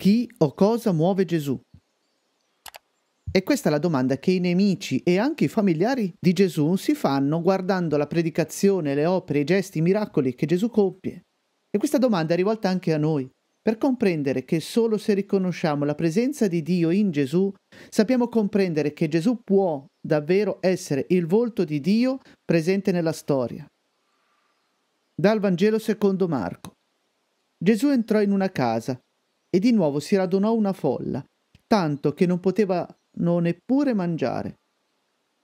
chi o cosa muove Gesù? E questa è la domanda che i nemici e anche i familiari di Gesù si fanno guardando la predicazione, le opere, i gesti, i miracoli che Gesù compie. E questa domanda è rivolta anche a noi, per comprendere che solo se riconosciamo la presenza di Dio in Gesù, sappiamo comprendere che Gesù può davvero essere il volto di Dio presente nella storia. Dal Vangelo secondo Marco. Gesù entrò in una casa e di nuovo si radunò una folla, tanto che non potevano neppure mangiare.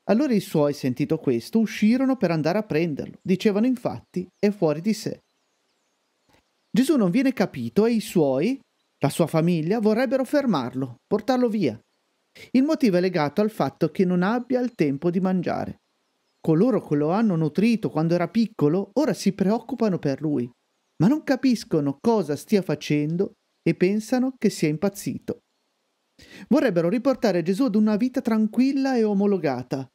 Allora i suoi, sentito questo, uscirono per andare a prenderlo. Dicevano infatti, è fuori di sé. Gesù non viene capito e i suoi, la sua famiglia, vorrebbero fermarlo, portarlo via. Il motivo è legato al fatto che non abbia il tempo di mangiare. Coloro che lo hanno nutrito quando era piccolo ora si preoccupano per lui, ma non capiscono cosa stia facendo e pensano che sia impazzito. Vorrebbero riportare Gesù ad una vita tranquilla e omologata.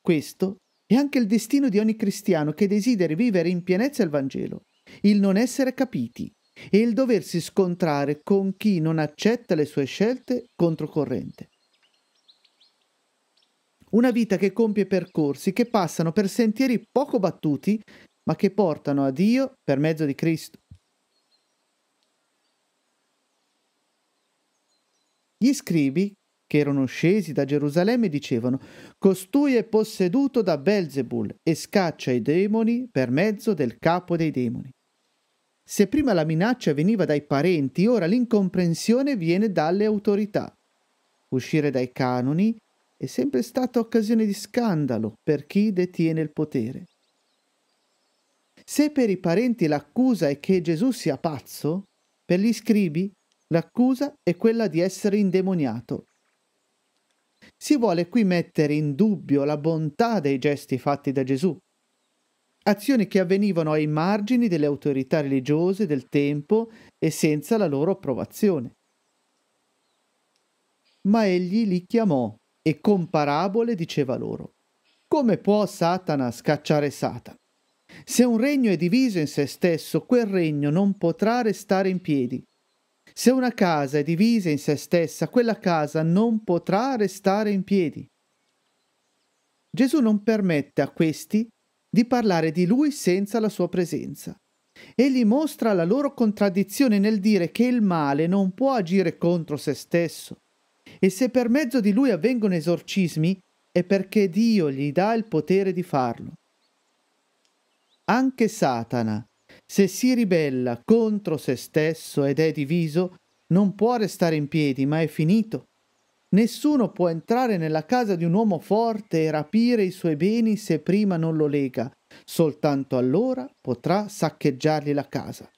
Questo è anche il destino di ogni cristiano che desideri vivere in pienezza il Vangelo, il non essere capiti e il doversi scontrare con chi non accetta le sue scelte controcorrente. Una vita che compie percorsi che passano per sentieri poco battuti, ma che portano a Dio per mezzo di Cristo. Gli scribi, che erano scesi da Gerusalemme, dicevano Costui è posseduto da Belzebul e scaccia i demoni per mezzo del capo dei demoni. Se prima la minaccia veniva dai parenti, ora l'incomprensione viene dalle autorità. Uscire dai canoni è sempre stata occasione di scandalo per chi detiene il potere. Se per i parenti l'accusa è che Gesù sia pazzo, per gli scribi L'accusa è quella di essere indemoniato. Si vuole qui mettere in dubbio la bontà dei gesti fatti da Gesù, azioni che avvenivano ai margini delle autorità religiose del tempo e senza la loro approvazione. Ma egli li chiamò e con parabole diceva loro, come può Satana scacciare Satana? Se un regno è diviso in se stesso, quel regno non potrà restare in piedi. Se una casa è divisa in se stessa, quella casa non potrà restare in piedi. Gesù non permette a questi di parlare di lui senza la sua presenza. Egli mostra la loro contraddizione nel dire che il male non può agire contro se stesso. E se per mezzo di lui avvengono esorcismi, è perché Dio gli dà il potere di farlo. Anche Satana se si ribella contro se stesso ed è diviso, non può restare in piedi, ma è finito. Nessuno può entrare nella casa di un uomo forte e rapire i suoi beni se prima non lo lega, soltanto allora potrà saccheggiargli la casa.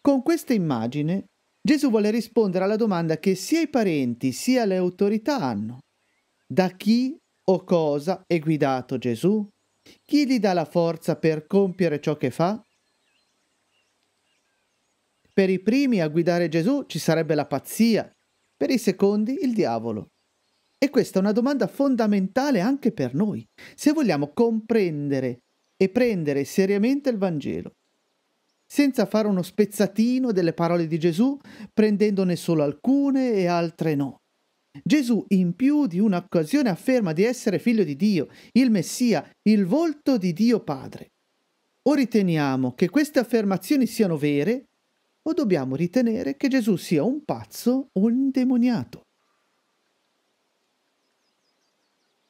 Con questa immagine Gesù vuole rispondere alla domanda che sia i parenti sia le autorità hanno. Da chi o cosa è guidato Gesù? Chi gli dà la forza per compiere ciò che fa? Per i primi a guidare Gesù ci sarebbe la pazzia, per i secondi il diavolo. E questa è una domanda fondamentale anche per noi, se vogliamo comprendere e prendere seriamente il Vangelo, senza fare uno spezzatino delle parole di Gesù, prendendone solo alcune e altre no. Gesù in più di un'occasione afferma di essere figlio di Dio, il Messia, il volto di Dio Padre. O riteniamo che queste affermazioni siano vere, o dobbiamo ritenere che Gesù sia un pazzo o un demoniato.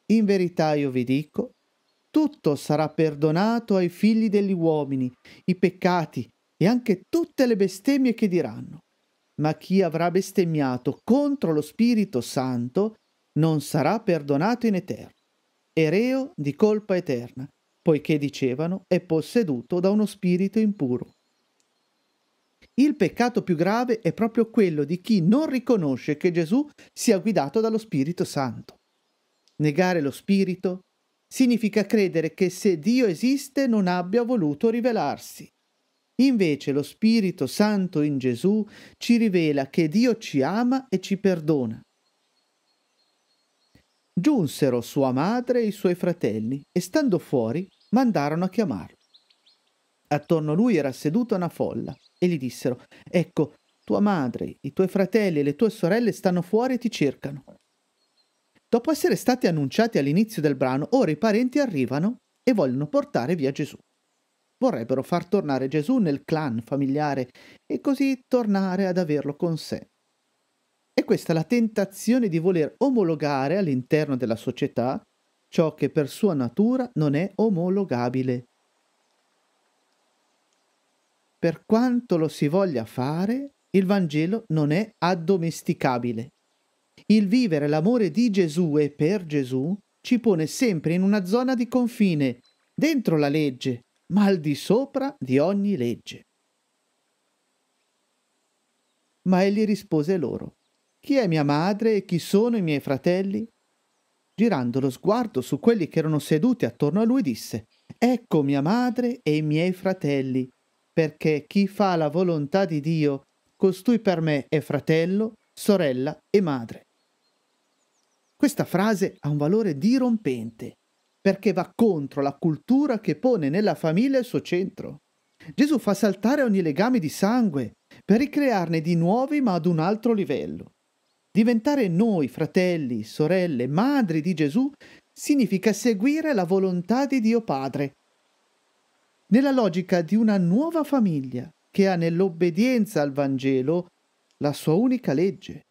In verità io vi dico, tutto sarà perdonato ai figli degli uomini, i peccati e anche tutte le bestemmie che diranno ma chi avrà bestemmiato contro lo Spirito Santo non sarà perdonato in eterno. Ereo di colpa eterna, poiché dicevano è posseduto da uno spirito impuro. Il peccato più grave è proprio quello di chi non riconosce che Gesù sia guidato dallo Spirito Santo. Negare lo Spirito significa credere che se Dio esiste non abbia voluto rivelarsi. Invece lo Spirito Santo in Gesù ci rivela che Dio ci ama e ci perdona. Giunsero sua madre e i suoi fratelli e stando fuori mandarono a chiamarlo. Attorno a lui era seduta una folla e gli dissero, ecco, tua madre, i tuoi fratelli e le tue sorelle stanno fuori e ti cercano. Dopo essere stati annunciati all'inizio del brano, ora i parenti arrivano e vogliono portare via Gesù vorrebbero far tornare Gesù nel clan familiare e così tornare ad averlo con sé. E questa è la tentazione di voler omologare all'interno della società ciò che per sua natura non è omologabile. Per quanto lo si voglia fare, il Vangelo non è addomesticabile. Il vivere l'amore di Gesù e per Gesù ci pone sempre in una zona di confine, dentro la legge, ma al di sopra di ogni legge. Ma egli rispose loro, Chi è mia madre e chi sono i miei fratelli? Girando lo sguardo su quelli che erano seduti attorno a lui, disse, Ecco mia madre e i miei fratelli, perché chi fa la volontà di Dio, costui per me è fratello, sorella e madre. Questa frase ha un valore dirompente perché va contro la cultura che pone nella famiglia il suo centro. Gesù fa saltare ogni legame di sangue per ricrearne di nuovi ma ad un altro livello. Diventare noi, fratelli, sorelle, madri di Gesù, significa seguire la volontà di Dio Padre, nella logica di una nuova famiglia che ha nell'obbedienza al Vangelo la sua unica legge.